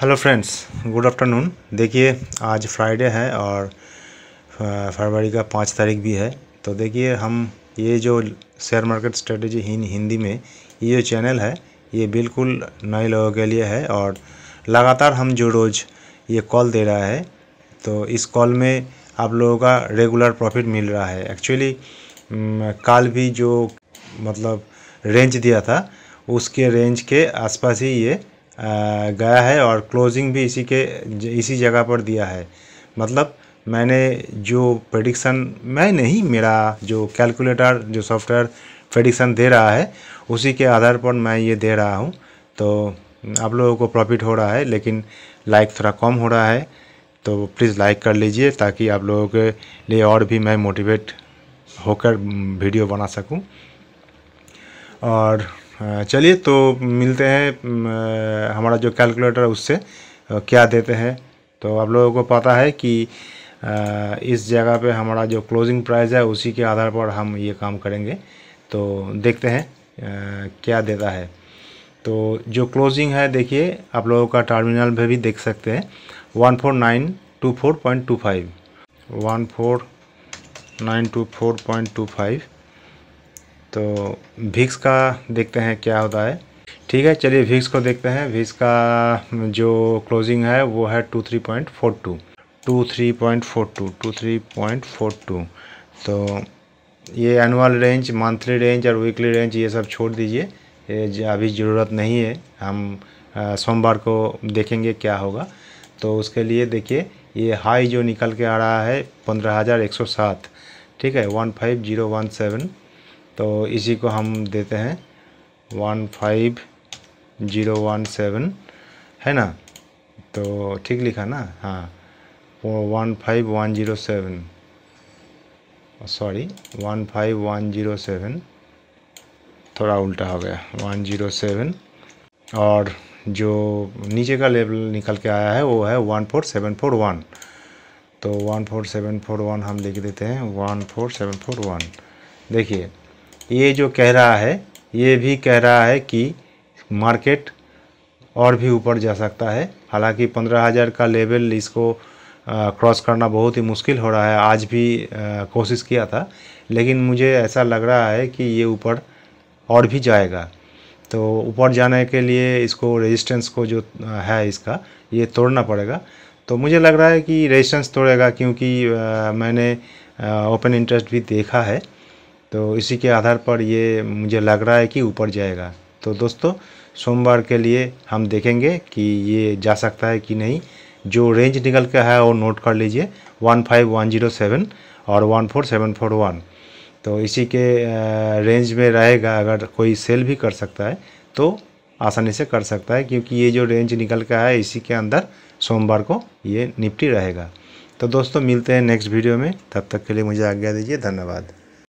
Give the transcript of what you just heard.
hello friends good afternoon देखिए आज Friday है और फरवरी का पाँच तारीख भी है तो देखिए हम ये जो शेयर मार्केट स्ट्रेटजी हिंदी में ये जो चैनल है ये बिल्कुल नए लोगों के लिए है और लगातार हम जो रोज़ ये कॉल दे रहा है तो इस कॉल में आप लोगों का रेगुलर प्रॉफिट मिल रहा है एक्चुअली कल भी जो मतलब रेंज दिया था उसके रेंज के आसपास ही ये गया है और क्लोजिंग भी इसी के इसी जगह पर दिया है मतलब मैंने जो प्रडिक्शन मैं नहीं मेरा जो कैलकुलेटर जो सॉफ्टवेयर प्रडिक्शन दे रहा है उसी के आधार पर मैं ये दे रहा हूँ तो आप लोगों को प्रॉफिट हो रहा है लेकिन लाइक थोड़ा कम हो रहा है तो प्लीज़ लाइक कर लीजिए ताकि आप लोगों के लिए और भी मैं मोटिवेट होकर वीडियो बना सकूं और हाँ, चलिए तो मिलते हैं हमारा जो कैलकुलेटर है उससे क्या देते हैं तो आप लोगों को पता है कि इस जगह पे हमारा जो क्लोजिंग प्राइस है उसी के आधार पर हम ये काम करेंगे तो देखते हैं क्या देता है तो जो क्लोजिंग है देखिए आप लोगों का टर्मिनल पे भी देख सकते हैं one four nine two four point two five one four nine two four point two five तो भिक्स का देखते हैं क्या होता है ठीक है चलिए भिक्स को देखते हैं भिक्स का जो क्लोजिंग है वो है two three point four two two three point four two two three point four two तो ये एनुअल रेंज मंथली रेंज और वीकली रेंज ये सब छोड़ दीजिए ये अभी ज़रूरत नहीं है हम सोमवार को देखेंगे क्या होगा तो उसके लिए देखिए ये हाई जो निकल के आ रहा है पंद्रह हज़ार एक सौ सात ठीक है one five zero one seven तो इसी को हम देते हैं one five zero one seven है ना तो ठीक लिखा ना हाँ one five one zero seven sorry one five one zero seven थोड़ा उल्टा हो गया वन जीरो सेवन और जो नीचे का लेवल निकल के आया है वो है one four seven four one तो one four seven four one हम लिख देते हैं one four seven four one देखिए ये जो कह रहा है ये भी कह रहा है कि मार्केट और भी ऊपर जा सकता है हालांकि पंद्रह हज़ार का लेवल इसको क्रॉस करना बहुत ही मुश्किल हो रहा है आज भी कोशिश किया था लेकिन मुझे ऐसा लग रहा है कि ये ऊपर और भी जाएगा तो ऊपर जाने के लिए इसको रेजिस्टेंस को जो है इसका ये तोड़ना पड़ेगा तो मुझे लग रहा है कि रेजिस्टेंस तोड़ेगा क्योंकि आ, मैंने ओपन इंटरेस्ट भी देखा है तो इसी के आधार पर ये मुझे लग रहा है कि ऊपर जाएगा तो दोस्तों सोमवार के लिए हम देखेंगे कि ये जा सकता है कि नहीं जो रेंज निकल के है वो नोट कर लीजिए one five one zero seven और one four seven four one तो इसी के रेंज में रहेगा अगर कोई सेल भी कर सकता है तो आसानी से कर सकता है क्योंकि ये जो रेंज निकल के है इसी के अंदर सोमवार को ये निपटी रहेगा तो दोस्तों मिलते हैं नेक्स्ट वीडियो में तब तक के लिए मुझे आज्ञा दीजिए धन्यवाद